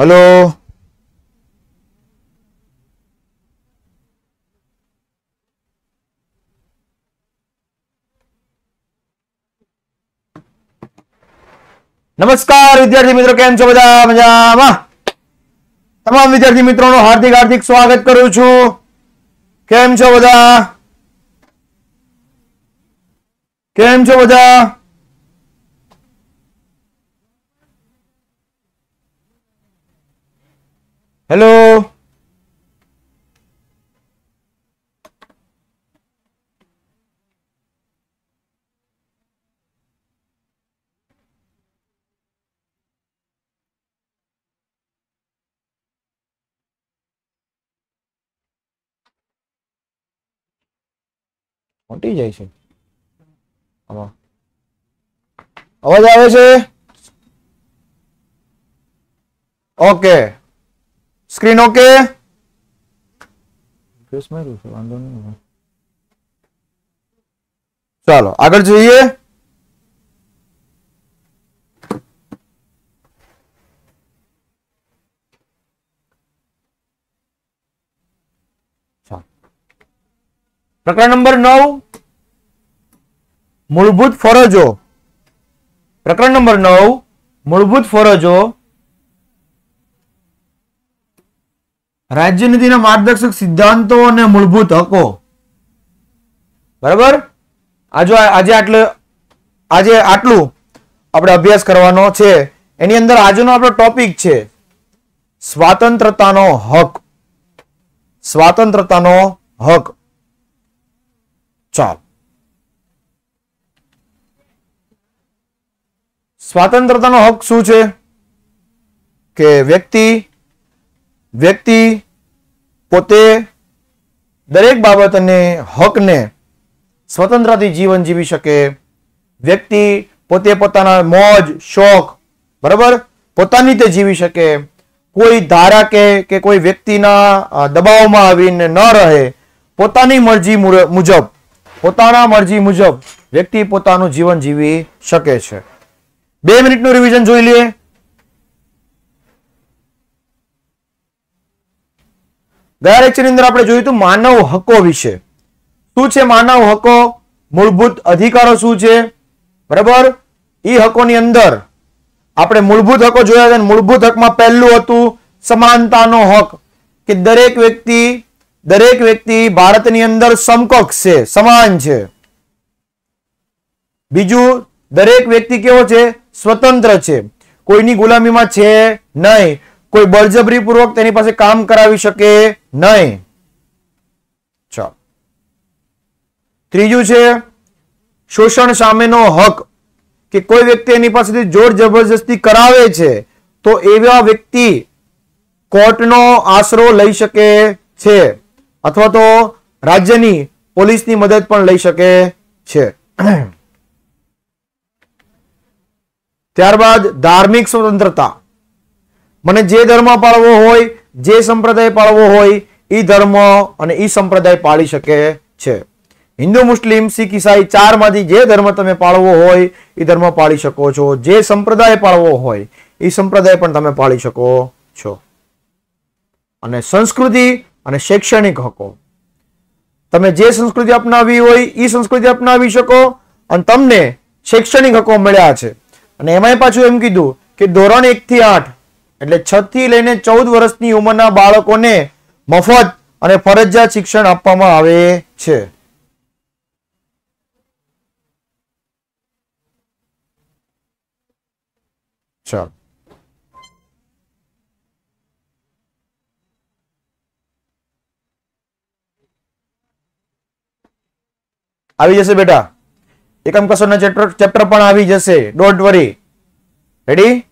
Hello નમસ્કાર વિદ્યાર્થી મિત્રો કેમ છો બધા મજામાં તમામ વિદ્યાર્થી મિત્રોનું હાર્દિક હાર્દિક સ્વાગત કરું છું કેમ છો બધા કેમ છો બધા Hello. મટી જાય છે આમાં અવાજ આવે છે ઓકે स्क्रीन ओके चलो आगे जुए प्रकरण नंबर नौ मूलभूत फरजो प्रकरण नंबर नौ मूलभूत फरजो રાજ્યનીતિના માર્ગદર્શક સિદ્ધાંતો અને મૂળભૂત હકો બરાબર આજે આજે આટલે આજે આટલું આપણે અભ્યાસ કરવાનો છે એની અંદર આજનો આપણો ટોપિક છે સ્વાતંત્રતાનો હક સ્વાતંત્રતાનો હક ચાલ સ્વાતંત્રતાનો હક શું છે કે વ્યક્તિ વ્યક્તિ પોતે દરેક બાબત અને હકને સ્વતંત્રથી જીવન જીવી શકે વ્યક્તિ પોતે પોતાના મોજ શોખ બરાબર પોતાની રીતે જીવી શકે કોઈ ધારા કે કે કોઈ વ્યક્તિના દબાવમાં આવીને ન રહે પોતાની મરજી મુજબ પોતાના મરજી મુજબ વ્યક્તિ પોતાનું જીવન જીવી શકે છે બે મિનિટનું રિવિઝન જોઈ લઈએ ગયા લેક્ચરની અંદર આપણે જોયું હતું માનવ હકો વિશે શું છે માનવ હકો મૂળભૂત અધિકારો શું છે બરાબર એ હકોની અંદર આપણે મૂળભૂત હકો જોયા હતા મૂળભૂત હકમાં પહેલું હતું સમાનતાનો હક કે દરેક વ્યક્તિ દરેક વ્યક્તિ ભારતની અંદર સમકક્ષ છે સમાન છે બીજું દરેક વ્યક્તિ કેવો છે સ્વતંત્ર છે કોઈની ગુલામીમાં છે નહીં કોઈ બળજબરીપૂર્વક તેની પાસે કામ કરાવી શકે નહીં ત્રીજું છે શોષણ સામેનો હક કે કોઈ વ્યક્તિ એની પાસેથી જોર જબરજસ્તી કરાવે છે તો એવા વ્યક્તિ કોર્ટનો આશરો લઈ શકે છે અથવા તો રાજ્યની પોલીસની મદદ પણ લઈ શકે છે ત્યારબાદ ધાર્મિક સ્વતંત્રતા મને જે ધર્મ પાળવો હોય જે સંપ્રદાય પાળવો હોય એ ધર્મ અને એ સંપ્રદાય પાળી શકે છે હિન્દુ મુસ્લિમ શીખ ઈસાઈ ચારમાંથી જે ધર્મ તમે પાળવો હોય એ ધર્મ પાળી શકો છો જે સંપ્રદાય પાળવો હોય એ સંપ્રદાય પણ તમે પાળી શકો છો અને સંસ્કૃતિ અને શૈક્ષણિક હકો તમે જે સંસ્કૃતિ અપનાવી હોય એ સંસ્કૃતિ અપનાવી શકો અને તમને શૈક્ષણિક હકો મળ્યા છે અને એમાંય પાછું એમ કીધું કે ધોરણ એકથી આઠ એટલે છ થી લઈને ચૌદ વર્ષની ઉંમરના બાળકોને મફત અને ફરજિયાત શિક્ષણ આપવામાં આવે છે આવી જશે બેટા એકમ કસોરના ચેપ્ટર ચેપ્ટર પણ આવી જશે ડોન્ટ વરી રેડી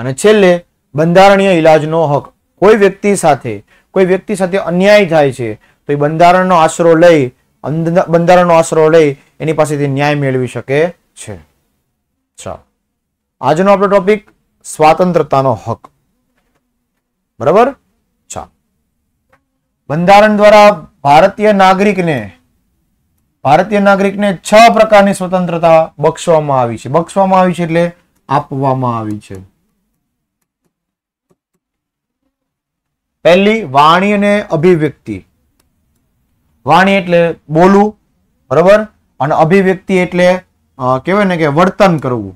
અને છેલ્લે બંધારણીય ઇલાજનો હક કોઈ વ્યક્તિ સાથે કોઈ વ્યક્તિ સાથે અન્યાય થાય છે તો એ બંધારણનો આશરો લઈ બંધારણનો આશરો લઈ એની પાસેથી ન્યાય મેળવી શકે છે ચાલો આજનો આપણો ટોપિક સ્વાતંત્રતાનો હક બરાબર ચાલો બંધારણ દ્વારા ભારતીય નાગરિકને ભારતીય નાગરિકને છ પ્રકારની સ્વતંત્રતા બક્ષવામાં આવી છે બક્ષવામાં આવી છે એટલે આપવામાં આવી છે પહેલી વાણી અને અભિવ્યક્તિ વાણી એટલે બોલવું બરાબર અને અભિવ્યક્તિ એટલે કહેવાય ને કે વર્તન કરવું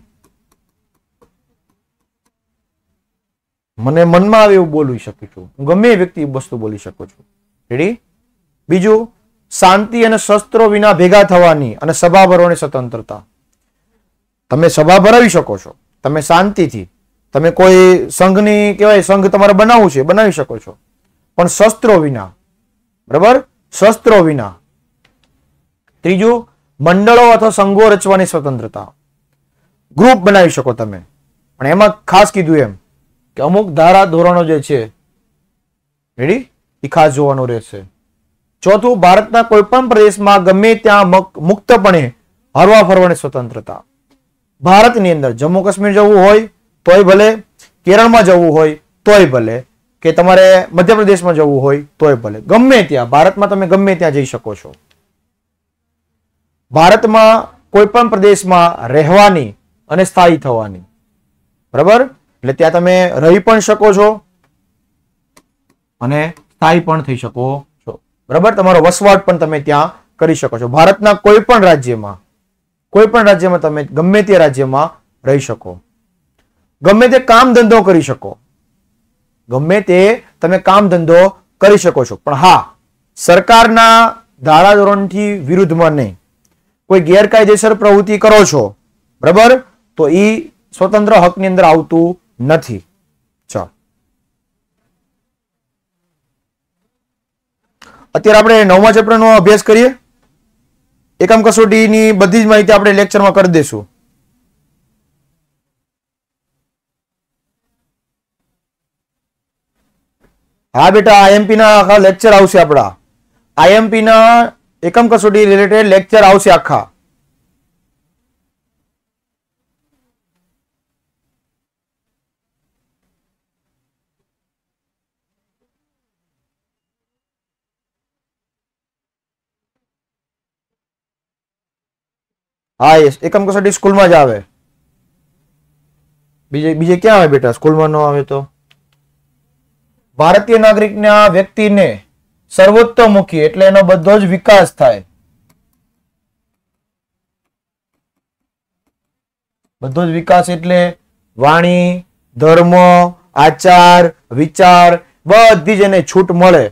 મને મનમાં આવે એવું બોલી શકું છું હું ગમે વ્યક્તિ વસ્તુ બોલી શકું છું રેડી બીજું શાંતિ અને શસ્ત્રો વિના ભેગા થવાની અને સભા ભરવાની સ્વતંત્રતા તમે સભા ભરાવી શકો છો તમે શાંતિથી તમે કોઈ સંઘની કહેવાય સંઘ તમારે બનાવવું છે બનાવી શકો છો પણ શસ્ત્રો વિના બરાબર શસ્ત્રો વિના ત્રીજું મંડળો અથવા સંઘો રચવાની સ્વતંત્રતા ગ્રુપ બનાવી શકો તમે પણ એમાં ખાસ કીધું એમ કે અમુક ધારા ધોરણો જે છે રેડી એ ખાસ જોવાનું રહેશે ચોથું ભારતના કોઈ પણ પ્રદેશમાં ગમે ત્યાં મુક્તપણે હરવા ફરવાની સ્વતંત્રતા ભારતની અંદર જમ્મુ કાશ્મીર જવું હોય તોય ભલે કેરળમાં જવું હોય તોય ભલે કે તમારે મધ્યપ્રદેશમાં જવું હોય તોય ભલે ગમે ત્યાં ભારતમાં તમે ગમે ત્યાં જઈ શકો છો ભારતમાં કોઈ પણ પ્રદેશમાં રહેવાની અને સ્થાયી થવાની બરાબર એટલે ત્યાં તમે રહી પણ શકો છો અને સ્થાયી પણ થઈ શકો છો બરાબર તમારો વસવાટ પણ તમે ત્યાં કરી શકો છો ભારતના કોઈ પણ રાજ્યમાં કોઈ પણ રાજ્યમાં તમે ગમે તે રાજ્યમાં રહી શકો ગમે તે કામ ધંધો કરી શકો ગમે તે તમે કામ ધંધો કરી શકો છો પણ હા સરકારના ધારાધોરણથી વિરુદ્ધમાં નહીં કોઈ ગેરકાયદેસર પ્રવૃત્તિ કરો છો બરાબર તો એ સ્વતંત્ર હકની અંદર આવતું નથી ચાલ અત્યારે આપણે નવમા ચેપ્ટરનો અભ્યાસ કરીએ એકમ કસોટીની બધી જ માહિતી આપણે લેક્ચરમાં કરી દઈશું હા બેટા આઈએમપીના આખા લેક્ચર આવશે આપણા આઈએમપીના એકમ કસોટી રિલેટેડ લેક્ચર આવશે આખા હા એકમ કસોટી સ્કૂલમાં જ આવે બીજે બીજે ક્યાં આવે બેટા સ્કૂલમાં ન આવે તો ભારતીય નાગરિકના વ્યક્તિને સર્વોત્તમુખી એટલે એનો બધો જ વિકાસ થાય બધો જ વિકાસ એટલે વાણી ધર્મ આચાર વિચાર બધી જ એને છૂટ મળે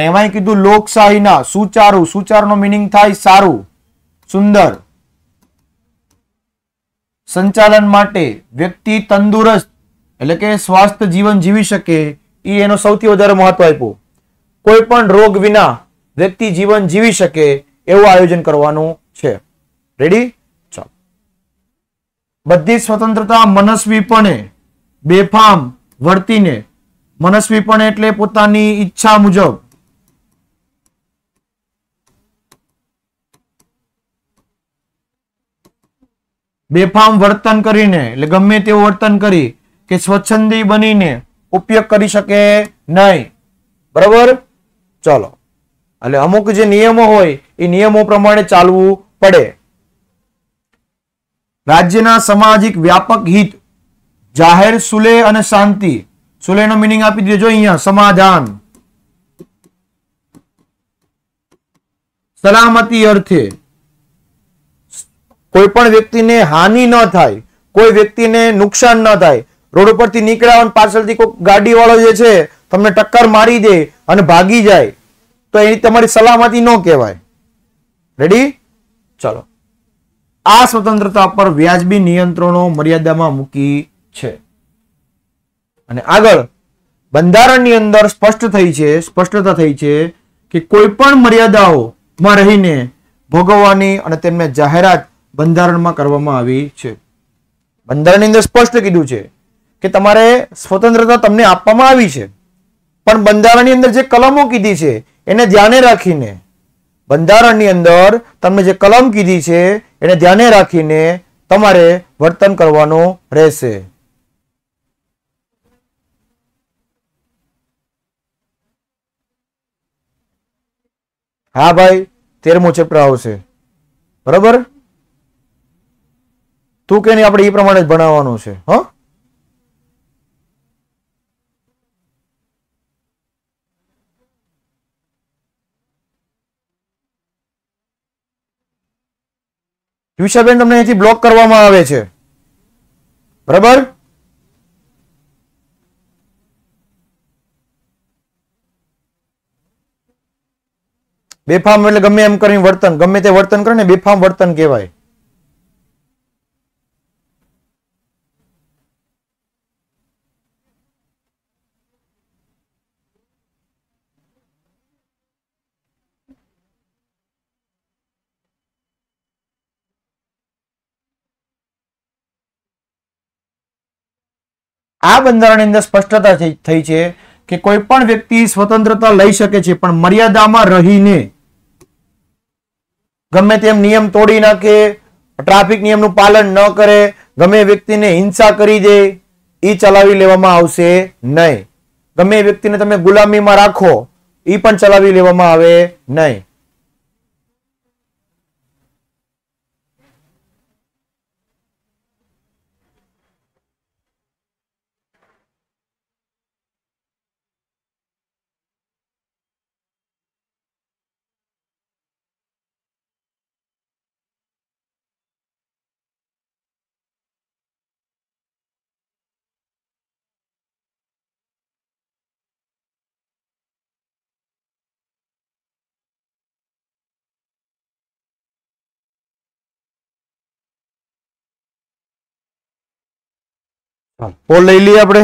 ને એમાં કીધું લોકશાહીના સુચારું સુચારનો મિનિંગ થાય સારું સુંદર સંચાલન માટે વ્યક્તિ તંદુરસ્ત એટલે કે સ્વાસ્થ્ય જીવન જીવી શકે એનો સૌથી વધારે મહત્વ આપ્યું કોઈ પણ રોગ વિના વ્યક્તિ જીવન જીવી શકે એવું આયોજન કરવાનું છે રેડી ચાલો બધી સ્વતંત્રતા મનસ્વીપણે બેફામ વર્તીને મનસ્વીપણે એટલે પોતાની ઈચ્છા મુજબ બેફામ વર્તન કરીને એટલે ગમે તેવું વર્તન કરી કે સ્વચ્છંદી બનીને ઉપયોગ કરી શકે નહીં બરાબર ચલો એટલે અમુક જે નિયમો હોય એ નિયમો પ્રમાણે ચાલવું પડે રાજ્યના સામાજિક વ્યાપક હિત જાહેર સુલે અને શાંતિ સુલેનો મિનિંગ આપી દેજો અહીંયા સમાધાન સલામતી અર્થે કોઈ પણ વ્યક્તિને હાનિ ન થાય કોઈ વ્યક્તિને નુકસાન ન થાય રોડ ઉપરથી નીકળ્યા અને પાછળથી કોઈ ગાડી વાળો જે છે તમને ટક્કર મારી દે અને ભાગી જાય તો એની તમારી સલામતી ન કહેવાય રેડી ચલો આ સ્વતંત્રતા પર વ્યાજબી નિયંત્રણો મર્યાદામાં મૂકી છે અને આગળ બંધારણની અંદર સ્પષ્ટ થઈ છે સ્પષ્ટતા થઈ છે કે કોઈ પણ મર્યાદાઓમાં રહીને ભોગવવાની અને તેમને જાહેરાત બંધારણમાં કરવામાં આવી છે બંધારણની અંદર સ્પષ્ટ કીધું છે કે તમારે સ્વતંત્રતા તમને આપવામાં આવી છે પણ બંધારણની અંદર જે કલમો કીધી છે એને ધ્યાને રાખીને બંધારણની અંદર તમને જે કલમ કીધી છે એને ધ્યાને રાખીને તમારે વર્તન કરવાનું રહેશે હા ભાઈ તેરમો ચેપ્ટર આવશે બરાબર તું કે નહીં આપણે એ પ્રમાણે જ ભણાવવાનું છે હા વિશાલબેન તમને અહીંથી બ્લોક કરવામાં આવે છે બરાબર બેફામ એટલે ગમે એમ કરીને વર્તન ગમે તે વર્તન કરે ને બેફામ વર્તન કહેવાય આ બંધારણની અંદર સ્પષ્ટતા થઈ છે કે કોઈ પણ વ્યક્તિ સ્વતંત્રતા લઈ શકે છે પણ મર્યાદામાં રહીને ગમે તેમ નિયમ તોડી નાખે ટ્રાફિક નિયમનું પાલન ન કરે ગમે વ્યક્તિને હિંસા કરી દે એ ચલાવી લેવામાં આવશે નહીં ગમે વ્યક્તિને તમે ગુલામીમાં રાખો એ પણ ચલાવી લેવામાં આવે નહીં પોલ લઈ લઈએ આપણે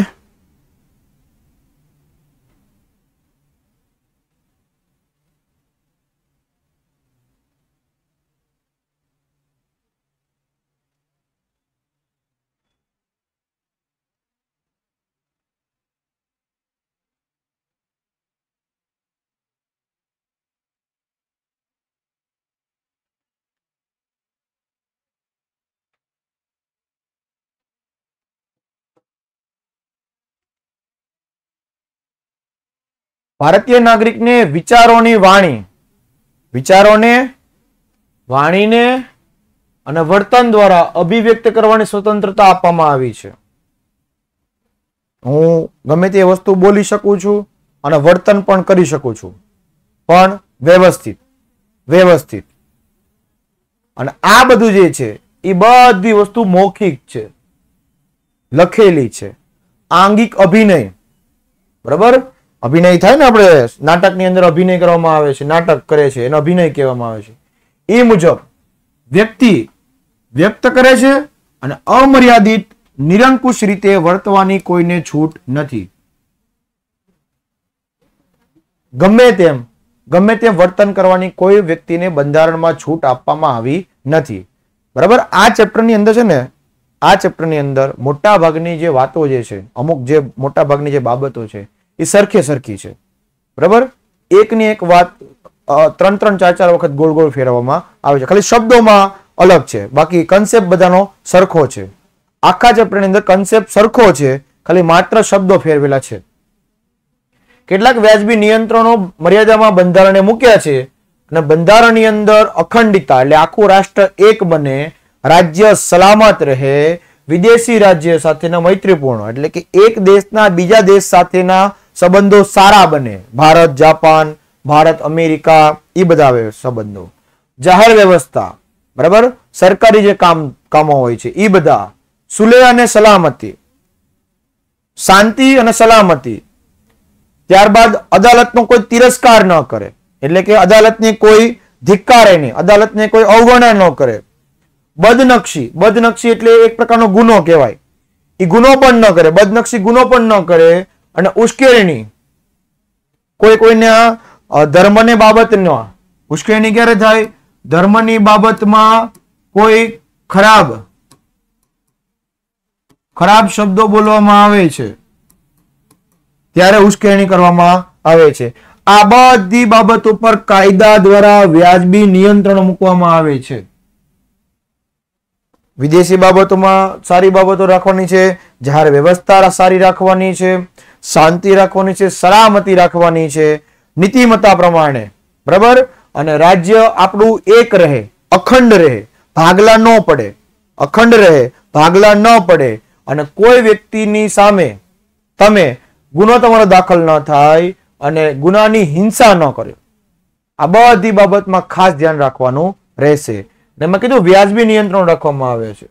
ભારતીય નાગરિકને વિચારોની વાણી વિચારોને વાણીને અને વર્તન દ્વારા અભિવ્યક્ત કરવાની સ્વતંત્રતા આપવામાં આવી છે હું ગમે તે વસ્તુ બોલી શકું છું અને વર્તન પણ કરી શકું છું પણ વ્યવસ્થિત વ્યવસ્થિત અને આ બધું જે છે એ બધી વસ્તુ મૌખિક છે લખેલી છે આંગિક અભિનય બરાબર અભિનય થાય ને આપણે નાટકની અંદર અભિનય કરવામાં આવે છે નાટક કરે છે એને અભિનય કહેવામાં આવે છે એ મુજબ વ્યક્તિ વ્યક્ત કરે છે અને અમર્યાદિત નિરંકુશ રીતે વર્તવાની કોઈને છૂટ નથી ગમે તેમ ગમે તે વર્તન કરવાની કોઈ વ્યક્તિને બંધારણમાં છૂટ આપવામાં આવી નથી બરાબર આ ચેપ્ટરની અંદર છે ને આ ચેપ્ટરની અંદર મોટા ભાગની જે વાતો જે છે અમુક જે મોટા ભાગની જે બાબતો છે એ સરખે સરખી છે બરાબર એકની એક વાત ત્રણ ત્રણ ચાર ચાર વખત ગોળ ગોળ ફેરવવામાં આવે છે ખાલી શબ્દોમાં અલગ છે બાકી કન્સેપ્ટ બધાનો સરખો છે આખા ચેપ્ટરની અંદર કન્સેપ્ટ સરખો છે ખાલી માત્ર શબ્દો ફેરવેલા છે કેટલાક વ્યાજબી નિયંત્રણો મર્યાદામાં બંધારણે મૂક્યા છે અને બંધારણની અંદર અખંડિતતા એટલે આખું રાષ્ટ્ર એક બને રાજ્ય સલામત રહે વિદેશી રાજ્ય સાથેના મૈત્રીપૂર્ણ એટલે કે એક દેશના બીજા દેશ સાથેના સંબંધો સારા બને ભારત જાપાન ભારત અમેરિકા એ બધા સંબંધો જાહેર વ્યવસ્થા બરાબર સરકારી જે કામ કામો હોય છે એ બધા સુલે અને સલામતી શાંતિ અને સલામતી ત્યારબાદ અદાલતનો કોઈ તિરસ્કાર ન કરે એટલે કે અદાલતની કોઈ ધિક્કારે નહીં અદાલતને કોઈ અવગણના ન કરે બદનક્ષી બદનક્ષી એટલે એક પ્રકારનો ગુનો કહેવાય એ ગુનો પણ ન કરે બદનક્ષી ગુનો પણ ન કરે અને ઉશ્કેરણી કોઈ કોઈને ધર્મને બાબતમાં ઉશ્કેરણી ક્યારે થાય ધર્મની બાબતમાં કોઈ ખરાબ ખરાબ શબ્દો બોલવામાં આવે છે ત્યારે ઉશ્કેરણી કરવામાં આવે છે આ બધી બાબત ઉપર કાયદા દ્વારા વ્યાજબી નિયંત્રણ મૂકવામાં આવે છે વિદેશી બાબતોમાં સારી બાબતો રાખવાની છે જાહેર વ્યવસ્થા સારી રાખવાની છે શાંતિ રાખવાની છે સલામતી રાખવાની છે નીતિમતા પ્રમાણે બરાબર અને રાજ્ય આપણું એક રહે અખંડ રહે ભાગલા ન પડે અખંડ રહે ભાગલા ન પડે અને કોઈ વ્યક્તિની સામે તમે ગુનો તમારો દાખલ ન થાય અને ગુનાની હિંસા ન કર્યો આ બધી બાબતમાં ખાસ ધ્યાન રાખવાનું રહેશે ને મેં કીધું વ્યાજબી નિયંત્રણ રાખવામાં આવે છે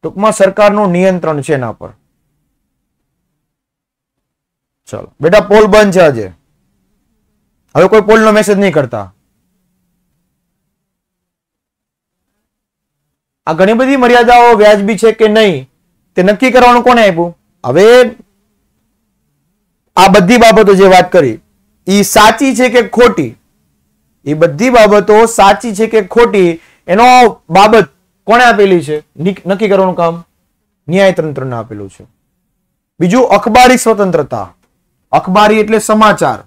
ટૂંકમાં સરકારનું નિયંત્રણ છે એના પર ચાલો બેટા પોલ બંધ છે આજે હવે કોઈ પોલનો મેસેજ નહીં કરતા આ ઘણી બધી મર્યાદાઓ વ્યાજબી છે કે નહીં તે નક્કી કરવાનું કોને આપ્યું હવે આ બધી બાબતો જે વાત કરી એ સાચી છે કે ખોટી એ બધી બાબતો સાચી છે કે ખોટી એનો બાબત કોને આપેલી છે નક્કી કરવાનું કામ ન્યાયતંત્રને આપેલું છે બીજું અખબારી સ્વતંત્રતા અખબારી એટલે સમાચાર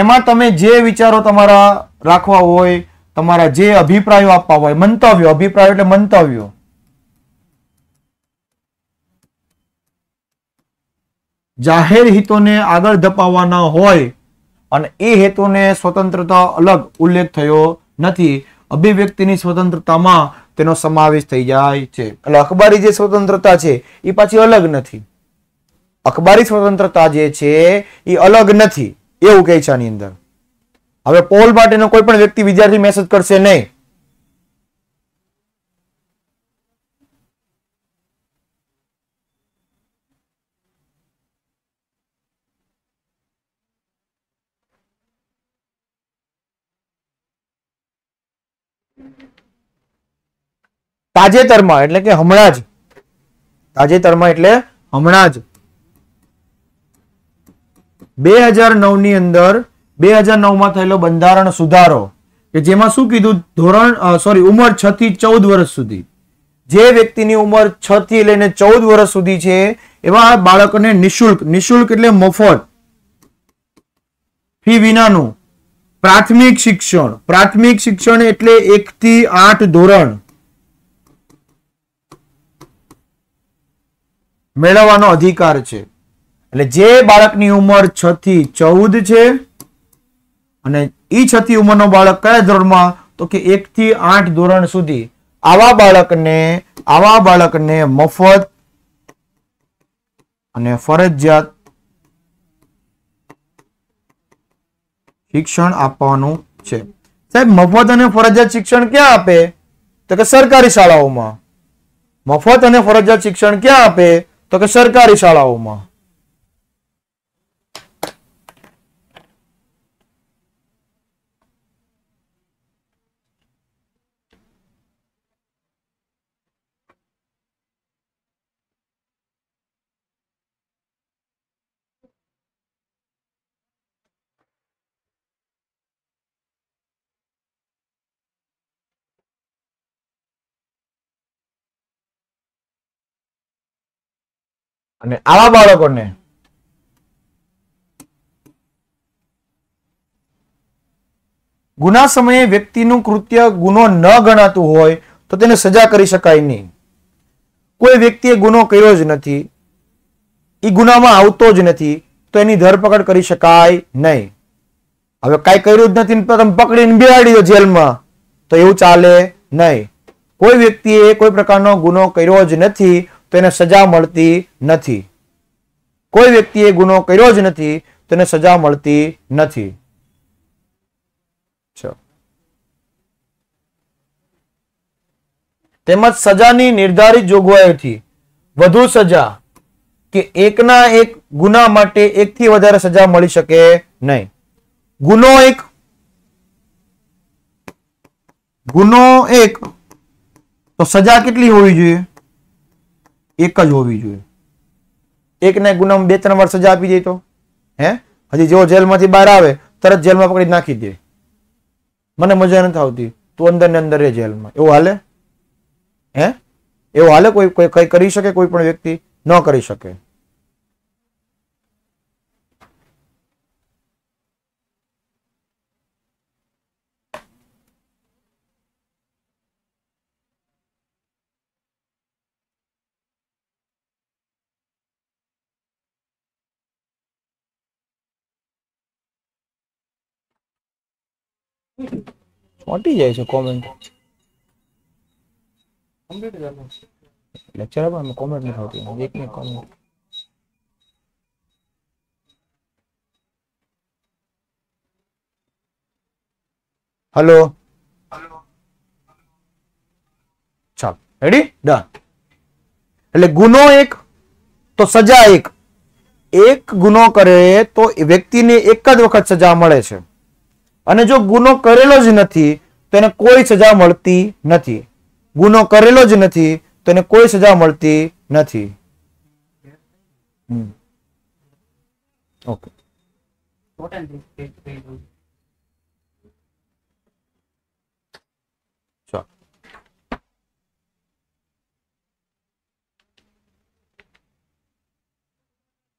એમાં તમે જે વિચારો તમારા રાખવા હોય તમારા જે અભિપ્રાયો આપવા હોય મંતવ્યો અભિપ્રાયો એટલે મંતવ્યો જાહેર હિતોને આગળ ધપાવવાના હોય અને એ હેતુને સ્વતંત્રતા અલગ ઉલ્લેખ થયો નથી અભિવ્યક્તિની સ્વતંત્રતામાં તેનો સમાવેશ થઈ જાય છે એટલે અખબારી જે સ્વતંત્રતા છે એ પાછી અલગ નથી અખબારી સ્વતંત્રતા જે છે એ અલગ નથી એવું કહે છે આની અંદર હવે પોલ માટેનો કોઈ પણ વ્યક્તિ વિદ્યાર્થી મેસેજ કરશે નહીં તાજેતરમાં એટલે કે હમણાં જ તાજેતરમાં એટલે હમણાં જ બે હજાર નવની અંદર બે હજાર નવમાં થયેલો બંધારણ સુધારો કે જેમાં શું કીધું ધોરણ સોરી ઉંમર છ થી ચૌદ વર્ષ સુધી જે વ્યક્તિની ઉંમર છ થી લઈને ચૌદ વર્ષ સુધી છે એવા બાળકોને નિશુલ્ક નિશુલ્ક એટલે મફત ફી વિનાનું પ્રાથમિક શિક્ષણ પ્રાથમિક શિક્ષણ એટલે એક થી આઠ ધોરણ મેળવવાનો અધિકાર છે એટલે જે બાળકની ઉંમર છ થી ચૌદ છે અને ઈ છ થી ઉંમરનો બાળક કયા ધોરણમાં તો કે એક થી આઠ ધોરણ સુધી આવા બાળકને આવા બાળકને મફત અને ફરજિયાત શિક્ષણ આપવાનું છે સાહેબ મફત અને ફરજિયાત શિક્ષણ ક્યાં આપે તો કે સરકારી શાળાઓમાં મફત અને ફરજિયાત શિક્ષણ ક્યાં આપે તો કે સરકારી શાળાઓમાં અને આવા બાળકોને ગુના સમયે વ્યક્તિનું કૃત્ય ગુનો ન ગણાતું હોય તો તેને સજા કરી શકાય નહીં કોઈ વ્યક્તિએ ગુનો કર્યો જ નથી એ ગુનામાં આવતો જ નથી તો એની ધરપકડ કરી શકાય નહીં હવે કાંઈ કર્યું જ નથી તમે પકડીને બિહાડી દો જેલમાં તો એવું ચાલે નહીં કોઈ વ્યક્તિએ કોઈ પ્રકારનો ગુનો કર્યો જ નથી તેને સજા મળતી નથી કોઈ વ્યક્તિએ ગુનો કર્યો જ નથી તેને સજા મળતી નથી તેમજ સજાની નિર્ધારિત જોગવાઈઓથી વધુ સજા કે એકના એક ગુના માટે એકથી વધારે સજા મળી શકે નહીં ગુનો એક ગુનો એક તો સજા કેટલી હોવી જોઈએ એક જ હોવી જોઈએ એકને ગુનામ બે ત્રણ વાર સજા આપી દે તો હે હજી જેવો જેલમાંથી બહાર આવે તરત જેલમાં પકડી નાખી દે મને મજા નથી આવતી તું અંદર ને અંદર રે જેલમાં એવું હાલે હે એવું હાલે કોઈ કોઈ કરી શકે કોઈ પણ વ્યક્તિ ન કરી શકે મટી જાય છે કોમેન્ટ લેક્ચર આપો કોમેન્ટ નથી આવતી એક ને કોમેન્ટ હલો ચાલ રેડી ડન એટલે ગુનો એક તો સજા એક એક ગુનો કરે તો વ્યક્તિને એક જ વખત સજા મળે છે અને જો ગુનો કરેલો જ નથી તો એને કોઈ સજા મળતી નથી ગુનો કરેલો જ નથી તો એને કોઈ સજા મળતી નથી ઓકે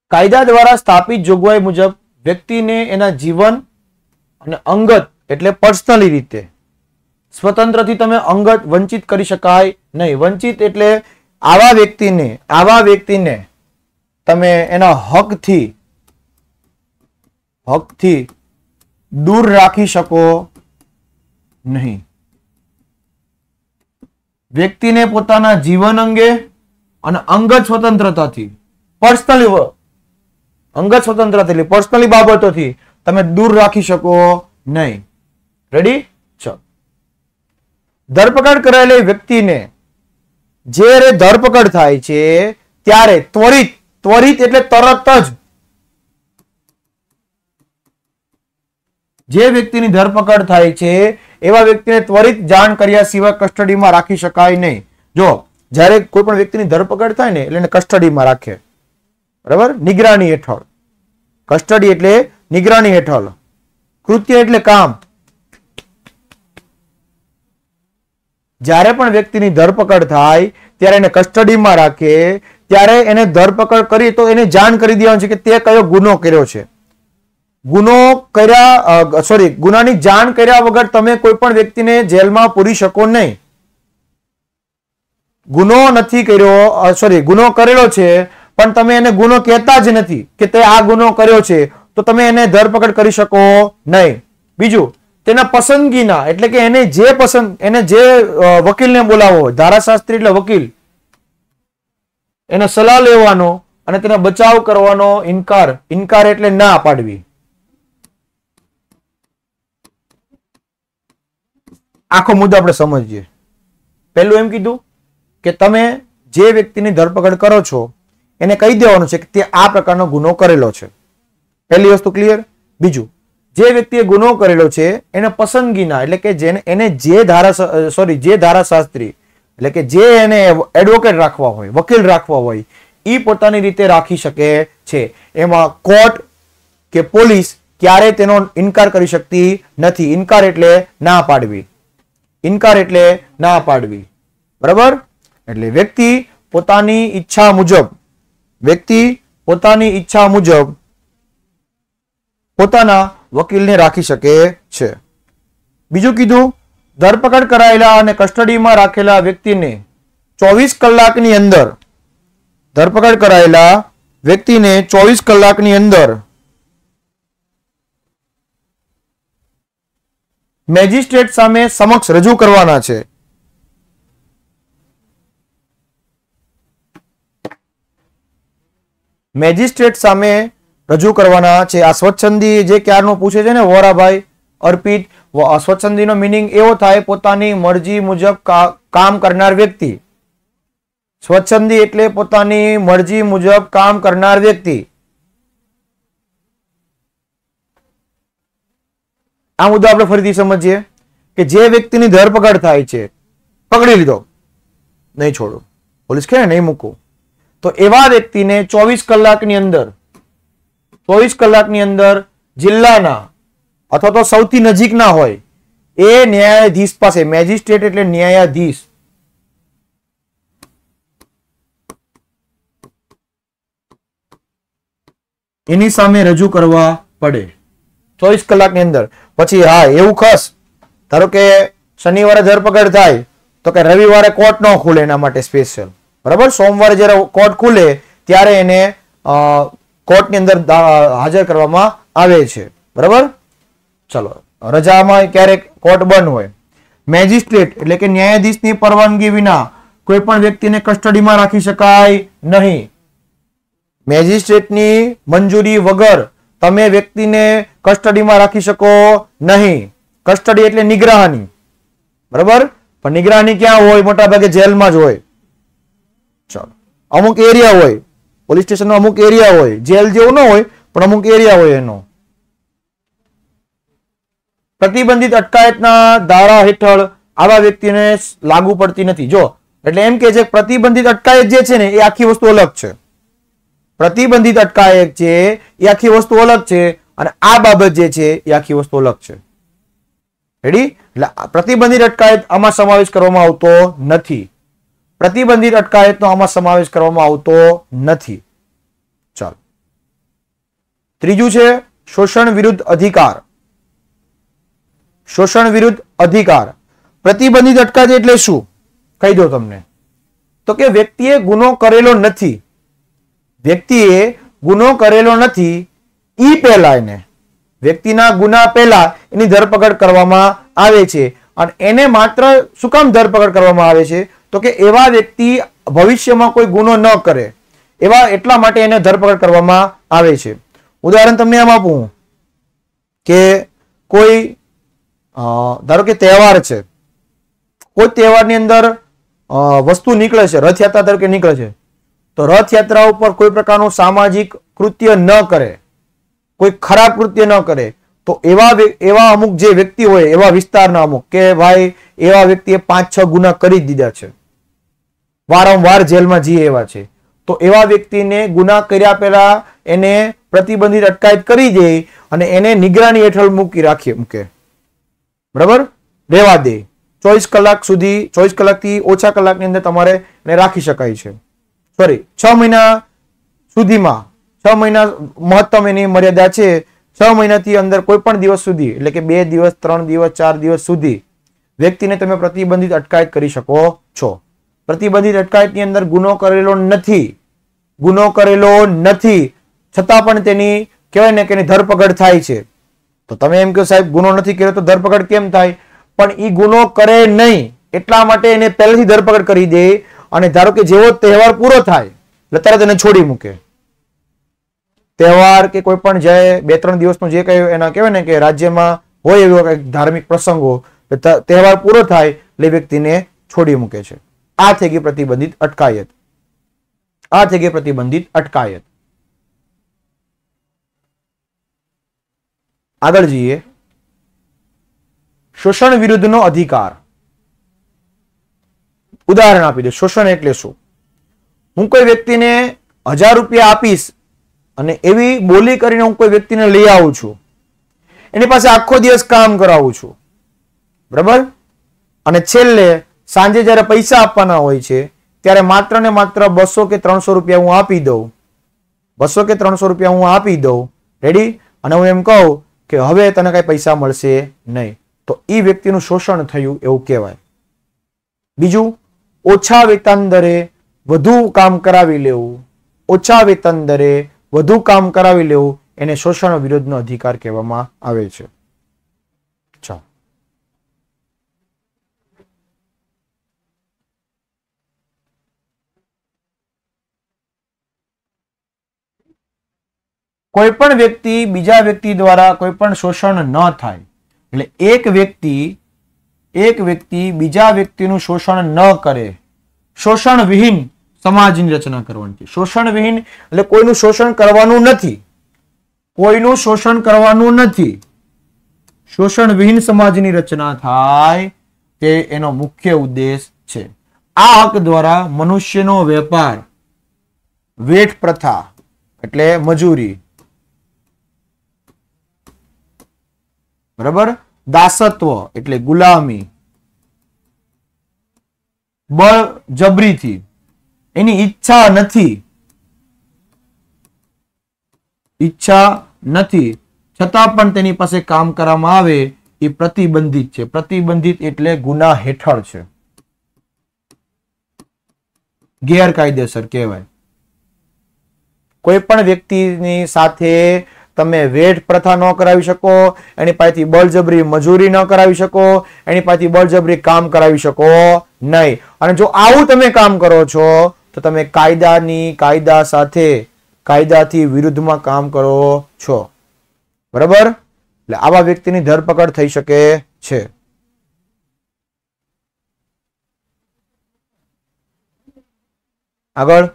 કાયદા દ્વારા સ્થાપિત જોગવાઈ મુજબ વ્યક્તિને એના જીવન અને અંગત એટલે પર્સનલી રીતે સ્વતંત્રથી તમે અંગત વંચિત કરી શકાય નહીં વંચિત એટલે આવા વ્યક્તિને આવા વ્યક્તિને તમે એના હકથી હકથી દૂર રાખી શકો નહીં વ્યક્તિને પોતાના જીવન અંગે અને અંગત સ્વતંત્રતાથી પર્સનલી અંગત સ્વતંત્રતા એટલે પર્સનલી બાબતોથી તમે દૂર રાખી શકો નહીં રેડી છ ધરપકડ કરાયેલી વ્યક્તિને જ્યારે ધરપકડ થાય છે ત્યારે ત્વરિત ત્વરિત એટલે તરત જ જે વ્યક્તિની ધરપકડ થાય છે એવા વ્યક્તિને ત્વરિત જાણ કર્યા સિવાય કસ્ટડીમાં રાખી શકાય નહીં જો જ્યારે કોઈ પણ વ્યક્તિની ધરપકડ થાય ને એટલે કસ્ટડીમાં રાખે બરાબર નિગરાની હેઠળ કસ્ટડી એટલે નિગરાણી હેઠળ કૃત્ય એટલે કામ જ્યારે પણ વ્યક્તિની ધરપકડ થાય ત્યારે એને કસ્ટડીમાં રાખે ત્યારે એને ધરપકડ કરી તો એને જાણ કરી દેવાનું છે કે તે કયો ગુનો કર્યો છે ગુનો કર્યા સોરી ગુનાની જાણ કર્યા વગર તમે કોઈ પણ વ્યક્તિને જેલમાં પૂરી શકો નહીં ગુનો નથી કર્યો સોરી ગુનો કરેલો છે પણ તમે એને ગુનો કહેતા જ નથી કે તે આ ગુનો કર્યો છે તો તમે એને ધરપકડ કરી શકો નહીં બીજું તેના પસંદગીના એટલે કે એને જે પસંદ એને જે વકીલને બોલાવો ધારાશાસ્ત્રી એટલે વકીલ એને સલાહ લેવાનો અને તેનો બચાવ કરવાનો ઇનકાર ઇનકાર એટલે ના પાડવી આખો મુદ્દો આપણે સમજીએ પહેલું એમ કીધું કે તમે જે વ્યક્તિની ધરપકડ કરો છો એને કહી દેવાનું છે કે તે આ પ્રકારનો ગુનો કરેલો છે પહેલી વસ્તુ ક્લિયર બીજું જે વ્યક્તિએ ગુનો કરેલો છે એને પસંદગીના એટલે કે જેને એને જે ધારા સોરી જે ધારાશાસ્ત્રી એટલે કે જે એને એડવોકેટ રાખવા હોય વકીલ રાખવા હોય એ પોતાની રીતે રાખી શકે છે એમાં કોર્ટ કે પોલીસ ક્યારે તેનો ઇનકાર કરી શકતી નથી ઇનકાર એટલે ના પાડવી ઇનકાર એટલે ના પાડવી બરાબર એટલે વ્યક્તિ પોતાની ઈચ્છા મુજબ વ્યક્તિ પોતાની ઈચ્છા મુજબ પોતાના વકીલને રાખી શકે છે બીજું કીધું ધરપકડ કરાયેલા અને કસ્ટડીમાં રાખેલા વ્યક્તિને ચોવીસ કલાકની અંદર ધરપકડ કરાયેલા વ્યક્તિને ચોવીસ કલાકની અંદર મેજિસ્ટ્રેટ સામે સમક્ષ રજૂ કરવાના છે મેજિસ્ટ્રેટ સામે રજૂ કરવાના છે આ સ્વચ્છંદી જે ક્યારનું પૂછે છે ને વોરાભાઈ અર્પિત સ્વચ્છંદીનો મિનિંગ એવો થાય પોતાની મરજી મુજબ કામ કરનાર વ્યક્તિ સ્વચ્છંદી એટલે પોતાની મરજી મુજબ કામ કરનાર વ્યક્તિ આ મુદ્દો આપણે ફરીથી સમજીએ કે જે વ્યક્તિની ધરપકડ થાય છે પકડી લીધો નહીં છોડો પોલીસ કે નહીં મૂકું તો એવા વ્યક્તિને ચોવીસ કલાકની અંદર ચોવીસ કલાકની અંદર જિલ્લાના અથવા તો સૌથી નજીકના હોય એ ન્યાયાધીશ પાસે મેજિસ્ટ્રેટ એટલે ન્યાયાધીશ એની સામે રજૂ કરવા પડે ચોવીસ કલાકની અંદર પછી હા એવું ખસ ધારો કે શનિવારે ધરપકડ થાય તો કે રવિવારે કોર્ટ ન ખુલે એના માટે સ્પેશિયલ બરાબર સોમવારે જ્યારે કોર્ટ ખુલે ત્યારે એને કોર્ટની અંદર હાજર કરવામાં આવે છે બરાબર ચલો રજામાં ક્યારેક કોર્ટ બંધ હોય મેજિસ્ટ્રેટ એટલે કે ન્યાયાધીશની પરવાનગી વિના કોઈ પણ વ્યક્તિને કસ્ટડીમાં રાખી શકાય નહીં મેજિસ્ટ્રેટની મંજૂરી વગર તમે વ્યક્તિને કસ્ટડીમાં રાખી શકો નહીં કસ્ટડી એટલે નિગ્રહની બરાબર પણ નિગ્રહની ક્યાં હોય મોટાભાગે જેલમાં જ હોય ચાલો અમુક એરિયા હોય પોલીસ સ્ટેશનનો અમુક એરિયા હોય જેલ જેવો ન હોય પણ અમુક એરિયા હોય એનો પ્રતિબંધિત અટકાયતના ધારા હેઠળ આવા વ્યક્તિને લાગુ પડતી નથી જો એટલે એમ કે છે પ્રતિબંધિત અટકાયત જે છે ને એ આખી વસ્તુ અલગ છે પ્રતિબંધિત અટકાયત છે એ આખી વસ્તુ અલગ છે અને આ બાબત જે છે એ આખી વસ્તુ અલગ છે રેડી એટલે પ્રતિબંધિત અટકાયત આમાં સમાવેશ કરવામાં આવતો નથી પ્રતિબંધિત અટકાયતનો આમાં સમાવેશ કરવામાં આવતો નથી ચાલો ત્રીજું છે શોષણ વિરુદ્ધ અધિકાર શોષણ વિરુદ્ધ અધિકાર પ્રતિબંધિત અટકાયત એટલે શું કહી દો તમને તો કે વ્યક્તિએ ગુનો કરેલો નથી વ્યક્તિએ ગુનો કરેલો નથી ઈ પહેલા એને વ્યક્તિના ગુના પહેલા એની ધરપકડ કરવામાં આવે છે અને એને માત્ર શું કામ ધરપકડ કરવામાં આવે છે તો કે એવા વ્યક્તિ ભવિષ્યમાં કોઈ ગુનો ન કરે એવા એટલા માટે એને ધરપકડ કરવામાં આવે છે ઉદાહરણ તમને આમ આપું કે કોઈ ધારો કે તહેવાર છે કોઈ તહેવારની અંદર વસ્તુ નીકળે છે રથયાત્રા તરીકે નીકળે છે તો રથયાત્રા ઉપર કોઈ પ્રકારનું સામાજિક કૃત્ય ન કરે કોઈ ખરાબ કૃત્ય ન કરે તો એવા એવા અમુક જે વ્યક્તિ હોય એવા વિસ્તારના અમુક કે ભાઈ એવા વ્યક્તિએ પાંચ છ ગુના કરી દીધા છે વારંવાર જેલમાં જઈએ એવા છે તો એવા વ્યક્તિને ગુના કર્યા પહેલા એને પ્રતિબંધિત અટકાયત કરી દે અને એને નિગરાની હેઠળ મૂકી રાખીએ મૂકે બરાબર રહેવા દે ચોવીસ કલાક સુધી ચોવીસ કલાકથી ઓછા કલાકની અંદર તમારે એને રાખી શકાય છે સોરી છ મહિના સુધીમાં છ મહિના મહત્તમ એની મર્યાદા છે છ મહિનાથી અંદર કોઈ પણ દિવસ સુધી એટલે કે બે દિવસ ત્રણ દિવસ ચાર દિવસ સુધી વ્યક્તિને તમે પ્રતિબંધિત અટકાયત કરી શકો છો પ્રતિબંધિત અટકાયતની અંદર ગુનો કરેલો નથી ગુનો કરેલો નથી છતાં પણ તેની કહેવાય ને કે એની ધરપકડ થાય છે તો તમે એમ કહો સાહેબ ગુનો નથી કર્યો તો ધરપકડ કેમ થાય પણ એ ગુનો કરે નહીં એટલા માટે એને પહેલેથી ધરપકડ કરી દે અને ધારો કે જેવો તહેવાર પૂરો થાય એટલે તરત એને છોડી મૂકે તહેવાર કે કોઈ પણ જે બે ત્રણ દિવસનું જે કઈ એના કહેવાય ને કે રાજ્યમાં હોય એવો કંઈક ધાર્મિક પ્રસંગો તહેવાર પૂરો થાય એટલે વ્યક્તિને છોડી મૂકે છે આ થઈ ગઈ પ્રતિબંધિત અટકાયત આ થઈ ગઈ પ્રતિબંધિત અટકાયત આગળ જઈએ શોષણ વિરુદ્ધનો અધિકાર ઉદાહરણ આપી દે શોષણ એટલે શું હું કોઈ વ્યક્તિને હજાર રૂપિયા આપીશ અને એવી બોલી કરીને હું કોઈ વ્યક્તિને લઈ આવું છું એની પાસે આખો દિવસ કામ કરાવું છું બરાબર અને છેલ્લે સાંજે જ્યારે પૈસા આપવાના હોય છે ત્યારે માત્ર ને માત્ર બસો કે ત્રણસો રૂપિયા હું આપી દઉં બસો કે ત્રણસો રૂપિયા હું આપી દઉં રેડી અને હું એમ કહું કે હવે તને કાંઈ પૈસા મળશે નહીં તો એ વ્યક્તિનું શોષણ થયું એવું કહેવાય બીજું ઓછા વેતન દરે વધુ કામ કરાવી લેવું ઓછા વેતન દરે વધુ કામ કરાવી લેવું એને શોષણ વિરોધનો અધિકાર કહેવામાં આવે છે ચાલો કોઈપણ વ્યક્તિ બીજા વ્યક્તિ દ્વારા કોઈપણ શોષણ ન થાય એટલે એક વ્યક્તિ એક વ્યક્તિ બીજા વ્યક્તિનું શોષણ ન કરે શોષણ વિહીન સમાજની રચના કરવાની છે શોષણ વિહીન એટલે કોઈનું શોષણ કરવાનું નથી કોઈનું શોષણ કરવાનું નથી શોષણ વિહીન સમાજની રચના થાય તે એનો મુખ્ય ઉદ્દેશ છે આ હક દ્વારા મનુષ્યનો વેપાર વેઠ પ્રથા એટલે મજૂરી બરાબર દાસત્વ એટલે ગુલામી બળ જબરીથી એની ઈચ્છા નથી ઈચ્છા નથી છતાં પણ તેની પાસે કામ કરવામાં આવે એ પ્રતિબંધિત છે પ્રતિબંધિત એટલે ગુના હેઠળ છે ગેરકાયદેસર કહેવાય કોઈ પણ વ્યક્તિની સાથે તમે વેઠ પ્રથા ન કરાવી શકો એની પાસેથી બળજબરી મજૂરી ન કરાવી શકો એની પાસેથી બળજબરી કામ કરાવી શકો નહીં અને જો આવું તમે કામ કરો છો તો તમે કાયદાની કાયદા સાથે કાયદાથી વિરુદ્ધમાં કામ કરો છો બરાબર એટલે આવા વ્યક્તિની ધરપકડ થઈ શકે છે આગળ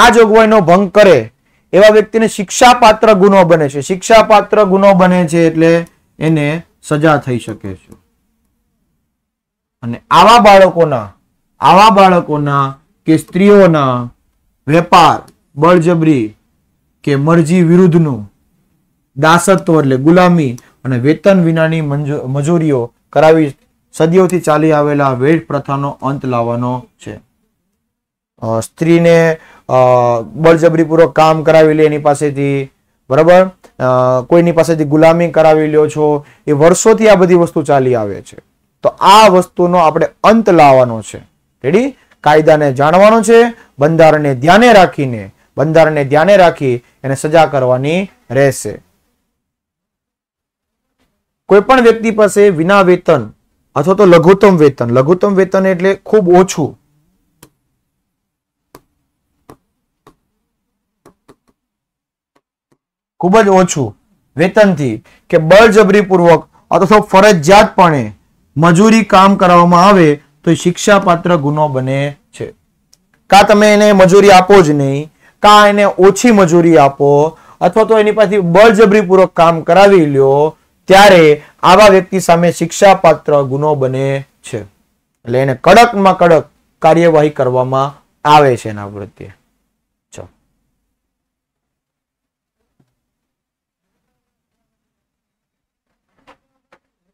આ જોગવાઈનો ભંગ કરે એવા વ્યક્તિને શિક્ષાપાત્ર ગુનો બને છે શિક્ષાપાત્ર ગુનો બને છે એટલે એને સજા થઈ શકે છે અને આવા બાળકોના આવા બાળકોના કે સ્ત્રીઓના વેપાર બળજબરી કે મરજી વિરુદ્ધનું દાસત્વ એટલે ગુલામી અને વેતન વિનાની મજૂરીઓ કરાવી સદીઓથી ચાલી આવેલા વેટ પ્રથાનો અંત લાવવાનો છે સ્ત્રીને બળજબરીપૂર્વક કામ કરાવી લે એની પાસેથી બરાબર કોઈની પાસેથી ગુલામી કરાવી લ્યો છો એ વર્ષોથી આ બધી વસ્તુ ચાલી આવે છે તો આ વસ્તુનો આપણે અંત લાવવાનો છે રેડી કાયદાને જાણવાનો છે બંધારણને ધ્યાને રાખીને બંધારણને ધ્યાને રાખી એને સજા કરવાની રહેશે કોઈ પણ વ્યક્તિ પાસે વિના વેતન અથવા તો લઘુત્તમ વેતન લઘુત્તમ વેતન એટલે ખૂબ ઓછું ખૂબ જ ઓછું વેતનથી કે બળજબરીપૂર્વક અથવા તો ફરજિયાતપણે મજૂરી કામ કરાવવામાં આવે તો એ શિક્ષાપાત્ર ગુનો બને છે કાં તમે એને મજૂરી આપો જ નહીં કાં એને ઓછી મજૂરી આપો અથવા તો એની પાસેથી બળજબરીપૂર્વક કામ કરાવી લ્યો ત્યારે આવા વ્યક્તિ સામે શિક્ષાપાત્ર ગુનો બને છે એટલે એને કડકમાં કડક કાર્યવાહી કરવામાં આવે છે એના પ્રત્યે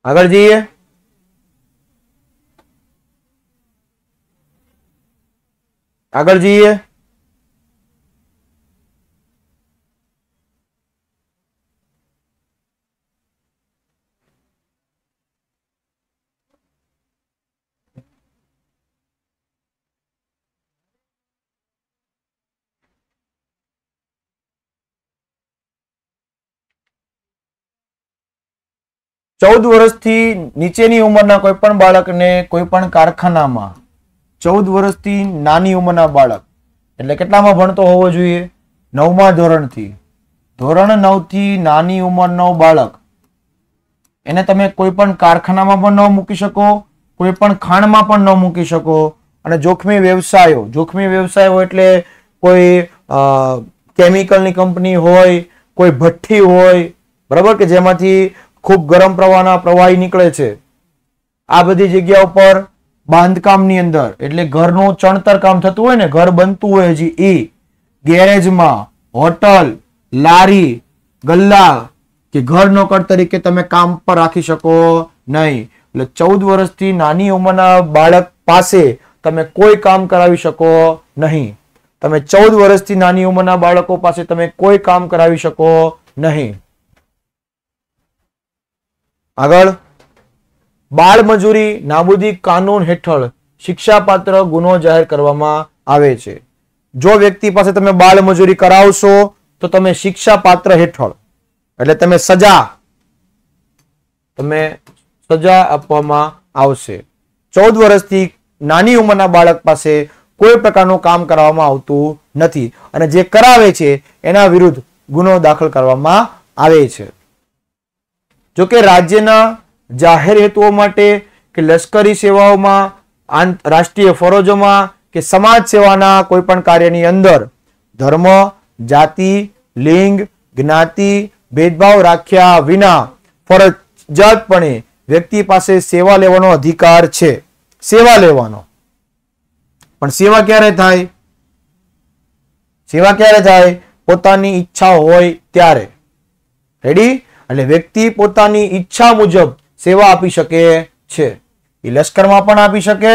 આગળ જઈએ આગળ જઈએ ચૌદ વર્ષથી નીચેની ઉંમરના કોઈ પણ બાળકને કોઈ પણ કારખાનામાં ચૌદ વર્ષથી નાની ઉંમરના બાળક એટલે કેટલામાં ભણતો હોવો જોઈએ નવમા ધોરણથી ધોરણ નવથી નાની ઉંમરનો બાળક એને તમે કોઈ પણ કારખાનામાં પણ ન મૂકી શકો કોઈ પણ ખાણમાં પણ ન મૂકી શકો અને જોખમી વ્યવસાયો જોખમી વ્યવસાયો એટલે કોઈ કેમિકલની કંપની હોય કોઈ ભઠ્ઠી હોય બરાબર કે જેમાંથી ખૂબ ગરમ પ્રવાહના પ્રવાહી નીકળે છે આ બધી જગ્યા ઉપર બાંધકામની અંદર એટલે ઘરનું ચણતર કામ થતું હોય ને ઘર બનતું હોય હજી એ ગેરેજમાં હોટલ લારી ગલ્લા કે ઘર નોકર તરીકે તમે કામ પર રાખી શકો નહીં એટલે ચૌદ વર્ષથી નાની ઉંમરના બાળક પાસે તમે કોઈ કામ કરાવી શકો નહીં તમે ચૌદ વર્ષથી નાની ઉંમરના બાળકો પાસે તમે કોઈ કામ કરાવી શકો નહીં આગળ બાળ મજૂરી નાબૂદી કાનૂન હેઠળ શિક્ષાપાત્ર ગુનો જાહેર કરવામાં આવે છે જો વ્યક્તિ પાસે તમે બાળ મજૂરી કરાવશો તો તમે શિક્ષાપાત્ર હેઠળ એટલે તમે સજા તમે સજા આપવામાં આવશે ચૌદ વર્ષથી નાની ઉંમરના બાળક પાસે કોઈ પ્રકારનું કામ કરવામાં આવતું નથી અને જે કરાવે છે એના વિરુદ્ધ ગુનો દાખલ કરવામાં આવે છે જોકે રાજ્યના જાહેર હેતુઓ માટે કે લશ્કરી સેવાઓમાં રાષ્ટ્રીય ફરજોમાં કે સમાજ સેવાના કોઈ પણ કાર્યની અંદર ધર્મ જાતિ લિંગ જ્ઞાતિ ભેદભાવ રાખ્યા વિના ફરજિયાતપણે વ્યક્તિ પાસે સેવા લેવાનો અધિકાર છે સેવા લેવાનો પણ સેવા ક્યારે થાય સેવા ક્યારે થાય પોતાની ઈચ્છા હોય ત્યારે રેડી એટલે વ્યક્તિ પોતાની ઈચ્છા મુજબ સેવા આપી શકે છે એ લશ્કરમાં પણ આપી શકે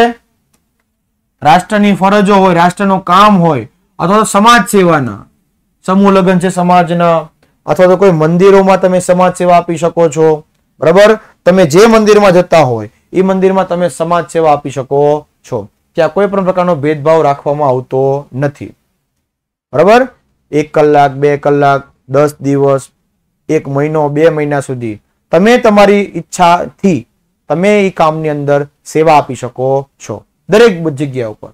રાષ્ટ્રની ફરજો હોય રાષ્ટ્રનું કામ હોય અથવા તો સમાજ સેવાના સમૂહ લગ્ન છે સમાજના અથવા તો કોઈ મંદિરોમાં તમે સમાજ સેવા આપી શકો છો બરાબર તમે જે મંદિરમાં જતા હોય એ મંદિરમાં તમે સમાજ સેવા આપી શકો છો ત્યાં કોઈ પણ પ્રકારનો ભેદભાવ રાખવામાં આવતો નથી બરાબર એક કલાક બે કલાક દસ દિવસ એક મહિનો બે મહિના સુધી તમે તમારી ઈચ્છાથી તમે એ કામની અંદર સેવા આપી શકો છો દરેક જગ્યા ઉપર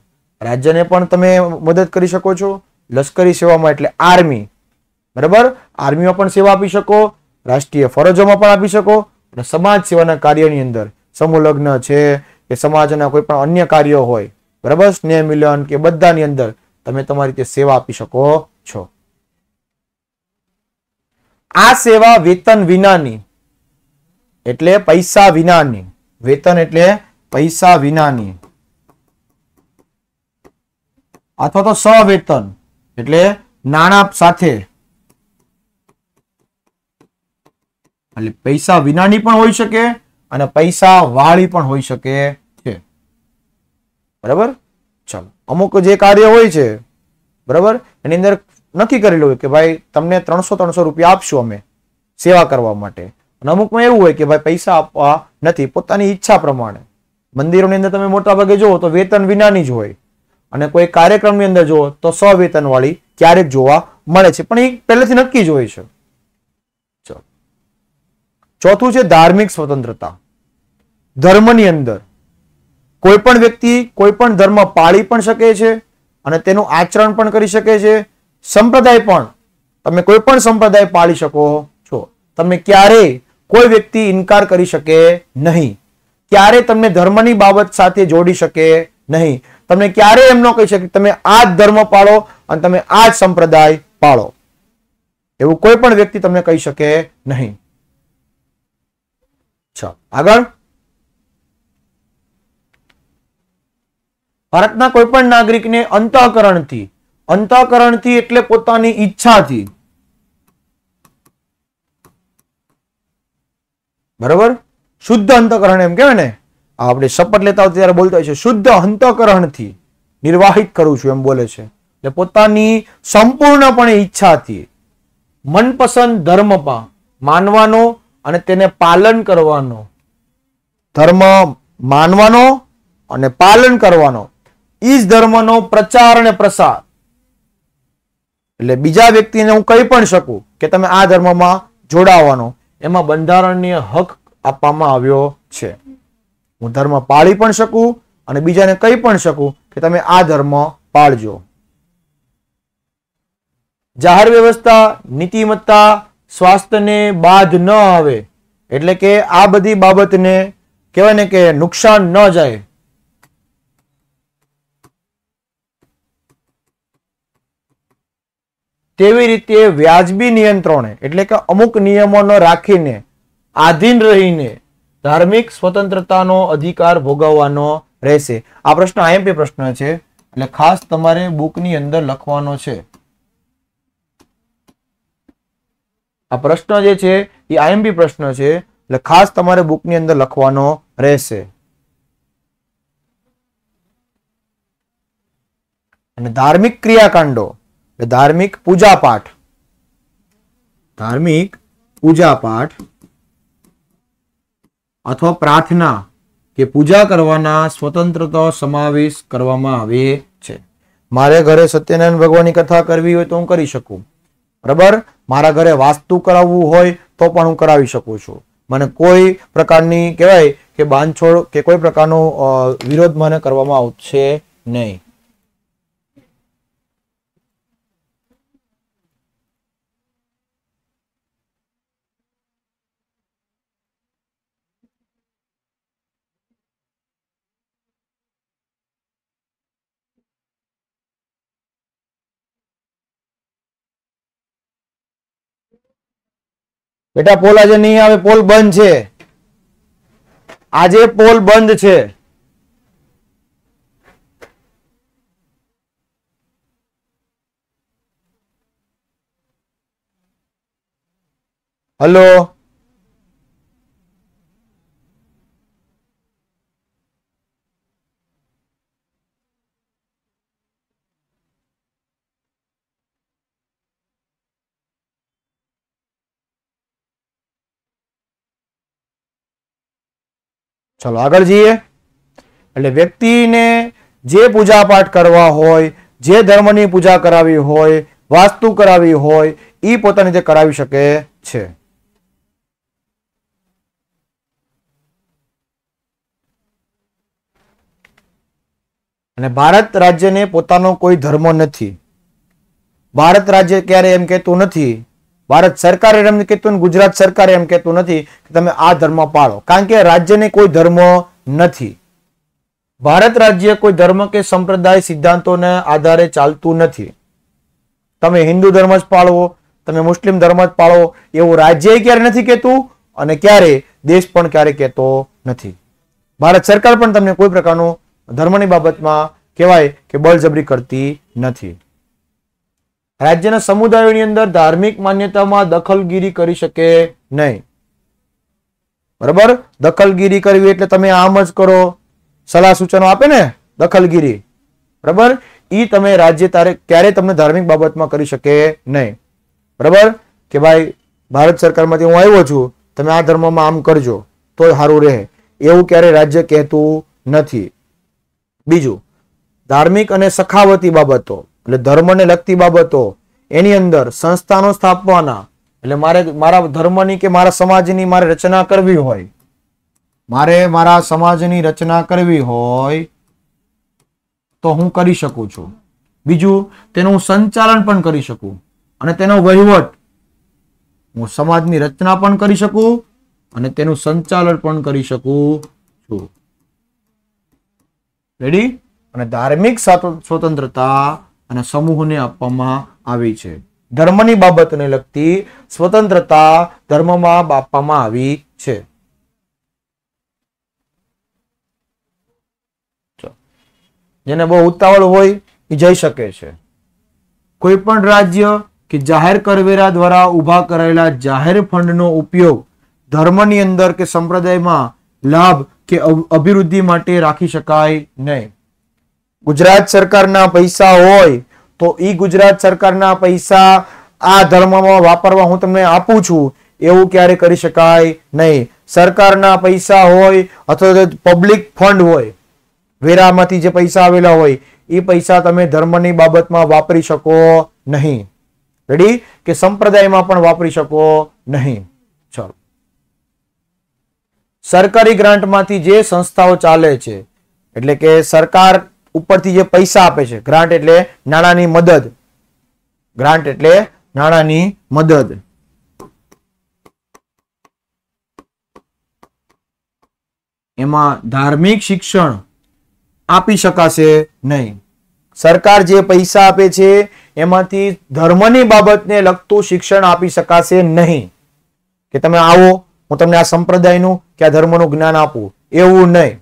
રાજ્યને પણ તમે મદદ કરી શકો છો લશ્કરી સેવામાં એટલે આર્મી બરાબર આર્મીમાં પણ સેવા આપી શકો રાષ્ટ્રીય ફરજોમાં પણ આપી શકો અને સમાજ સેવાના કાર્યની અંદર સમૂહ છે કે સમાજના કોઈ પણ અન્ય કાર્યો હોય બરાબર સ્નેહ મિલન કે બધાની અંદર તમે તમારી રીતે સેવા આપી શકો છો આ સેવા વેતન વિનાની એટલે પૈસા વિનાની વેતન એટલે પૈસા વિનાની અથવા તો સવેતન એટલે નાણાં સાથે એટલે પૈસા વિનાની પણ હોઈ શકે અને પૈસા વાળી પણ હોઈ શકે છે બરાબર ચાલો અમુક જે કાર્ય હોય છે બરાબર એની અંદર નક્કી કરી લઉં કે ભાઈ તમને ત્રણસો ત્રણસો રૂપિયા આપશું અમે સેવા કરવા માટે અને અમુકમાં એવું હોય કે ભાઈ પૈસા આપવા નથી પોતાની ઈચ્છા પ્રમાણે મંદિરોની અંદર તમે મોટા ભાગે જુઓ તો વેતન વિનાની જ હોય અને કોઈ કાર્યક્રમની અંદર જુઓ તો સ સવેતનવાળી ક્યારેક જોવા મળે છે પણ એ પહેલેથી નક્કી જ હોય છે ચોથું છે ધાર્મિક સ્વતંત્રતા ધર્મની અંદર કોઈ પણ વ્યક્તિ કોઈ પણ ધર્મ પાળી પણ શકે છે અને તેનું આચરણ પણ કરી શકે છે સંપ્રદાય પણ તમે કોઈ પણ સંપ્રદાય પાળી શકો છો તમે ક્યારે કોઈ વ્યક્તિ ઇનકાર કરી શકે નહીં ક્યારે તમને ધર્મની બાબત સાથે જોડી શકે નહીં તમે ક્યારે એમ ન કહી શકે તમે આ જ ધર્મ પાળો અને તમે આ જ સંપ્રદાય પાળો એવું કોઈ પણ વ્યક્તિ તમને કહી શકે નહીં આગળ ભારતના કોઈ પણ નાગરિકને અંતઃકરણથી અંતઃકરણથી એટલે પોતાની ઈચ્છાથી બરાબર શુદ્ધ અંતઃકરણ એમ કહેવાય ને આપણે શપથ લેતા ત્યારે બોલતા હોય છે શુદ્ધ અંતઃકરણથી નિર્વાહિત કરું છું એમ બોલે છે એટલે પોતાની સંપૂર્ણપણે ઈચ્છાથી મનપસંદ ધર્મમાં માનવાનો અને તેને પાલન કરવાનો ધર્મ માનવાનો અને પાલન કરવાનો ઈજ ધર્મનો પ્રચાર અને પ્રસાર એટલે બીજા વ્યક્તિને હું કહી પણ શકું કે તમે આ ધર્મમાં જોડાવાનો એમાં બંધારણીય હક આપવામાં આવ્યો છે હું ધર્મ પાળી પણ શકું અને બીજાને કહી પણ શકું કે તમે આ ધર્મ પાળજો જાહેર વ્યવસ્થા નીતિમત્તા સ્વાસ્થ્યને બાદ ન આવે એટલે કે આ બધી બાબતને કહેવાય ને કે નુકસાન ન જાય તેવી રીતે વ્યાજબી નિયંત્રણે એટલે કે અમુક નિયમોનો રાખીને આધીન રહીને ધાર્મિક સ્વતંત્રતાનો અધિકાર ભોગવવાનો રહેશે આ પ્રશ્ન આઈએમપી પ્રશ્ન છે એટલે ખાસ તમારે બુકની અંદર લખવાનો છે આ પ્રશ્ન જે છે એ આઈએમપી પ્રશ્ન છે એટલે ખાસ તમારે બુકની અંદર લખવાનો રહેશે અને ધાર્મિક ક્રિયાકાંડો કે ધાર્મિક પૂજાપાઠ ધાર્મિક પૂજાપાઠ અથવા પ્રાર્થના કે પૂજા કરવાના સ્વતંત્રતા સમાવેશ કરવામાં આવે છે મારે ઘરે સત્યનારાયણ ભગવાનની કથા કરવી હોય તો હું કરી શકું બરાબર મારા ઘરે વાસ્તુ કરાવવું હોય તો પણ હું કરાવી શકું છું મને કોઈ પ્રકારની કહેવાય કે બાંધછોડ કે કોઈ પ્રકારનો વિરોધ મને કરવામાં આવશે નહીં બેટા પોલ આજે નહીં આવે પોલ બંધ છે આજે પોલ બંધ છે હલો ચલો આગળ જઈએ એટલે વ્યક્તિને જે પૂજાપાઠ કરવા હોય જે ધર્મની પૂજા કરાવી હોય વાસ્તુ કરાવી હોય એ પોતાની રીતે કરાવી શકે છે અને ભારત રાજ્યને પોતાનો કોઈ ધર્મ નથી ભારત રાજ્ય ક્યારે એમ કહેતું નથી ભારત સરકાર એમ કહેતું ગુજરાત સરકારે એમ કહેતું નથી કે તમે આ ધર્મ પાળો કારણ કે રાજ્યને કોઈ ધર્મ નથી ભારત રાજ્ય કોઈ ધર્મ કે સંપ્રદાય સિદ્ધાંતોને આધારે ચાલતું નથી તમે હિન્દુ ધર્મ જ પાળવો તમે મુસ્લિમ ધર્મ જ પાળો એવું રાજ્ય ક્યારે નથી કહેતું અને ક્યારે દેશ પણ ક્યારે કહેતો નથી ભારત સરકાર પણ તમને કોઈ પ્રકારનું ધર્મની બાબતમાં કહેવાય કે બળજબરી કરતી નથી રાજ્યના સમુદાયોની અંદર ધાર્મિક માન્યતામાં દખલગીરી કરી શકે નહીં બરાબર દખલગીરી કરવી એટલે તમે આમ જ કરો સલાહ સૂચનો આપે ને દખલગીરી બરાબર એ તમે રાજ્ય તારે ક્યારે તમને ધાર્મિક બાબતમાં કરી શકે નહીં બરાબર કે ભાઈ ભારત સરકારમાંથી હું આવ્યો છું તમે આ ધર્મમાં આમ કરજો તો સારું રહે એવું ક્યારે રાજ્ય કહેતું નથી બીજું ધાર્મિક અને સખાવતી બાબતો એટલે ધર્મને લગતી બાબતો એની અંદર સંસ્થાનો સ્થાપવાના એટલે મારે મારા ધર્મની કે મારા સમાજની મારે રચના કરવી હોય મારે મારા સમાજની રચના કરવી હોય તો હું કરી શકું છું બીજું તેનું સંચાલન પણ કરી શકું અને તેનો વહીવટ હું સમાજની રચના પણ કરી શકું અને તેનું સંચાલન પણ કરી શકું છું રેડી અને ધાર્મિક સ્વતંત્રતા અને સમૂહને આપવામાં આવી છે ધર્મની બાબતને લગતી સ્વતંત્રતા ધર્મમાં આપવામાં આવી છે જેને બહુ ઉતાવળ હોય એ જઈ શકે છે કોઈ પણ રાજ્ય કે જાહેર કરવેરા દ્વારા ઉભા કરેલા જાહેર ફંડનો ઉપયોગ ધર્મની અંદર કે સંપ્રદાયમાં લાભ કે અભિવૃદ્ધિ માટે રાખી શકાય નહીં ગુજરાત સરકારના પૈસા હોય તો એ ગુજરાત સરકારના પૈસા આ ધર્મમાં વાપરવા હું તમને આપું છું એવું ક્યારે કરી શકાય નહીં સરકારના પૈસા હોય અથવા તો પબ્લિક ફંડ હોય વેરામાંથી જે પૈસા આવેલા હોય એ પૈસા તમે ધર્મની બાબતમાં વાપરી શકો નહીં રેડી કે સંપ્રદાયમાં પણ વાપરી શકો નહીં ચાલો સરકારી ગ્રાન્ટમાંથી જે સંસ્થાઓ ચાલે છે એટલે કે સરકાર ઉપરથી જે પૈસા આપે છે ગ્રાન્ટ એટલે નાણાંની મદદ ગ્રાન્ટ એટલે નાણાંની મદદ એમાં ધાર્મિક શિક્ષણ આપી શકાશે નહીં સરકાર જે પૈસા આપે છે એમાંથી ધર્મની બાબતને લગતું શિક્ષણ આપી શકાશે નહીં કે તમે આવો હું તમને આ સંપ્રદાયનું કે આ ધર્મનું જ્ઞાન આપું એવું નહીં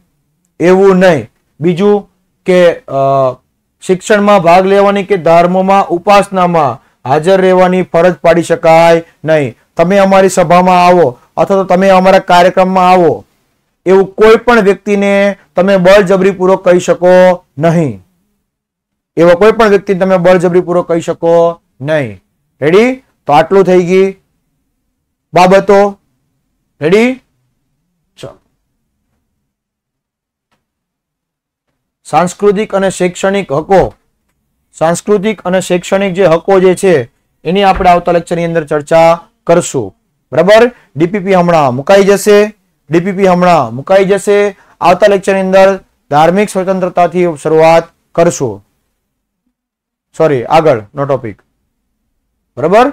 એવું નહીં બીજું કે શિક્ષણમાં ભાગ લેવાની કે ધર્મમાં ઉપાસનામાં હાજર રહેવાની ફરજ પાડી શકાય નહીં તમે અમારી સભામાં આવો અથવા તો તમે અમારા કાર્યક્રમમાં આવો એવું કોઈ પણ વ્યક્તિને તમે બળજબરી બળજબરીપૂર્વક કહી શકો નહીં એવો કોઈ પણ વ્યક્તિને તમે બળજબરી બળજબરીપૂર્વક કહી શકો નહીં રેડી તો આટલું થઈ ગઈ બાબતો રેડી સાંસ્કૃતિક અને શૈક્ષણિક હકો સાંસ્કૃતિક અને શૈક્ષણિક જે હકો જે છે એની આપણે આવતા લેક્ચરની અંદર ચર્ચા કરશું બરાબર ડીપીપી હમણાં મુકાઈ જશે ડીપીપી હમણાં મુકાઈ જશે આવતા લેક્ચરની અંદર ધાર્મિક સ્વતંત્રતાથી શરૂઆત કરશું સોરી આગળ નો ટોપિક બરાબર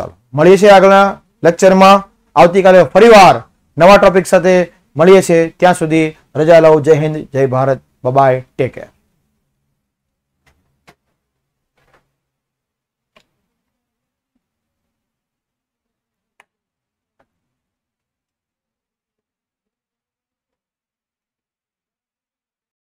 ચાલો મળીએ છીએ આગળના લેક્ચરમાં આવતીકાલે ફરીવાર નવા ટોપિક સાથે મળીએ છીએ ત્યાં સુધી રજા લઉં જય હિન્દ જય Bharat Bye bye. Take care.